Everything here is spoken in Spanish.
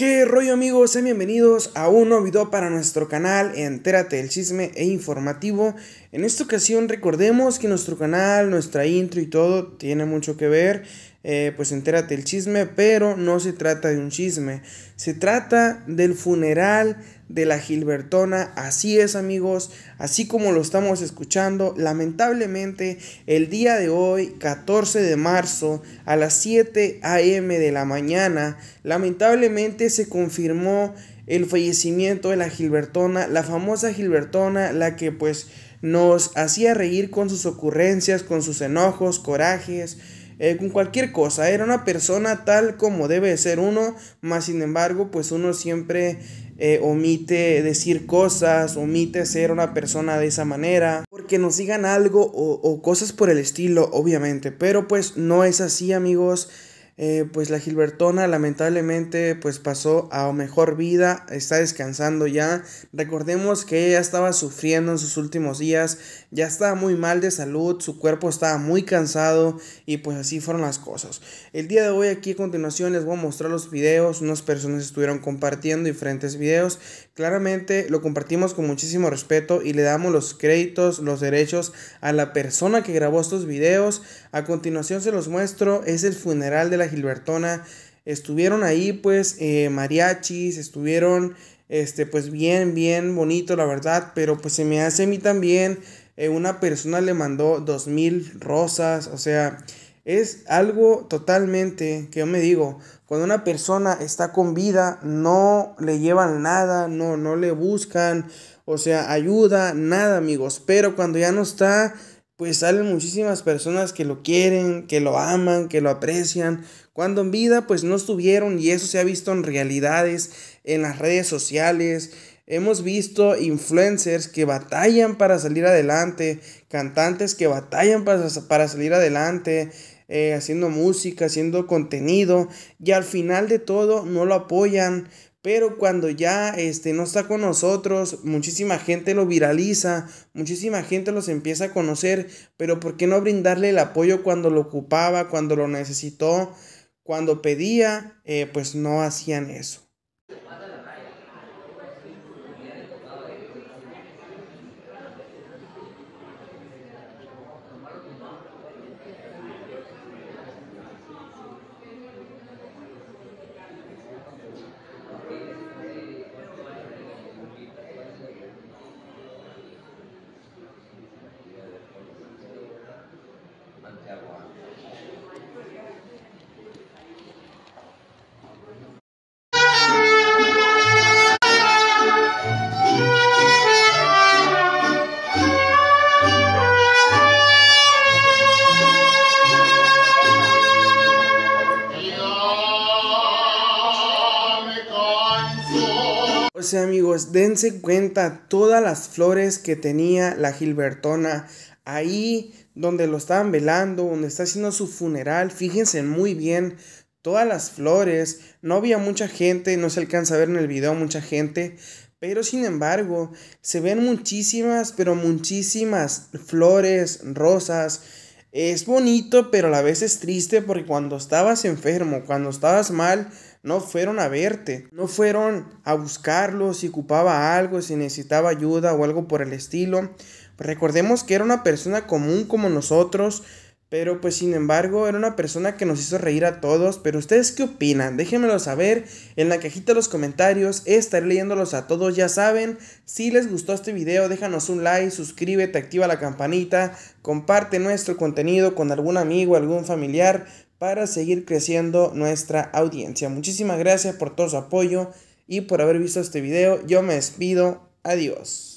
¿Qué rollo amigos? Sean bienvenidos a un nuevo video para nuestro canal Entérate del chisme e informativo. En esta ocasión recordemos que nuestro canal, nuestra intro y todo tiene mucho que ver. Eh, pues entérate el chisme, pero no se trata de un chisme, se trata del funeral de la Gilbertona, así es amigos, así como lo estamos escuchando, lamentablemente el día de hoy, 14 de marzo, a las 7 a.m. de la mañana, lamentablemente se confirmó el fallecimiento de la Gilbertona, la famosa Gilbertona, la que pues nos hacía reír con sus ocurrencias, con sus enojos, corajes, eh, con cualquier cosa. Era una persona tal como debe ser uno, más sin embargo, pues uno siempre eh, omite decir cosas, omite ser una persona de esa manera, porque nos digan algo o cosas por el estilo, obviamente, pero pues no es así, amigos. Eh, pues la Gilbertona lamentablemente pues pasó a mejor vida, está descansando ya. Recordemos que ella estaba sufriendo en sus últimos días, ya estaba muy mal de salud, su cuerpo estaba muy cansado y pues así fueron las cosas. El día de hoy aquí a continuación les voy a mostrar los videos, unas personas estuvieron compartiendo diferentes videos. Claramente lo compartimos con muchísimo respeto y le damos los créditos, los derechos a la persona que grabó estos videos. A continuación se los muestro, es el funeral de la Gilbertona, estuvieron ahí pues eh, mariachis, estuvieron este pues bien, bien bonito la verdad, pero pues se me hace a mí también, eh, una persona le mandó dos mil rosas, o sea, es algo totalmente que yo me digo, cuando una persona está con vida, no le llevan nada, no, no le buscan, o sea, ayuda, nada amigos, pero cuando ya no está, pues salen muchísimas personas que lo quieren, que lo aman, que lo aprecian, cuando en vida pues no estuvieron y eso se ha visto en realidades, en las redes sociales. Hemos visto influencers que batallan para salir adelante, cantantes que batallan para, para salir adelante, eh, haciendo música, haciendo contenido y al final de todo no lo apoyan pero cuando ya este, no está con nosotros, muchísima gente lo viraliza, muchísima gente los empieza a conocer, pero ¿por qué no brindarle el apoyo cuando lo ocupaba, cuando lo necesitó, cuando pedía? Eh, pues no hacían eso. amigos, dense cuenta todas las flores que tenía la Gilbertona ahí donde lo estaban velando, donde está haciendo su funeral, fíjense muy bien todas las flores, no había mucha gente, no se alcanza a ver en el video mucha gente, pero sin embargo se ven muchísimas, pero muchísimas flores, rosas, es bonito, pero a la vez es triste porque cuando estabas enfermo, cuando estabas mal, no fueron a verte, no fueron a buscarlo si ocupaba algo, si necesitaba ayuda o algo por el estilo. Recordemos que era una persona común como nosotros, pero pues sin embargo era una persona que nos hizo reír a todos. Pero ustedes qué opinan? Déjenmelo saber en la cajita de los comentarios. Estaré leyéndolos a todos, ya saben. Si les gustó este video, déjanos un like, suscríbete, activa la campanita. Comparte nuestro contenido con algún amigo, algún familiar para seguir creciendo nuestra audiencia. Muchísimas gracias por todo su apoyo y por haber visto este video. Yo me despido. Adiós.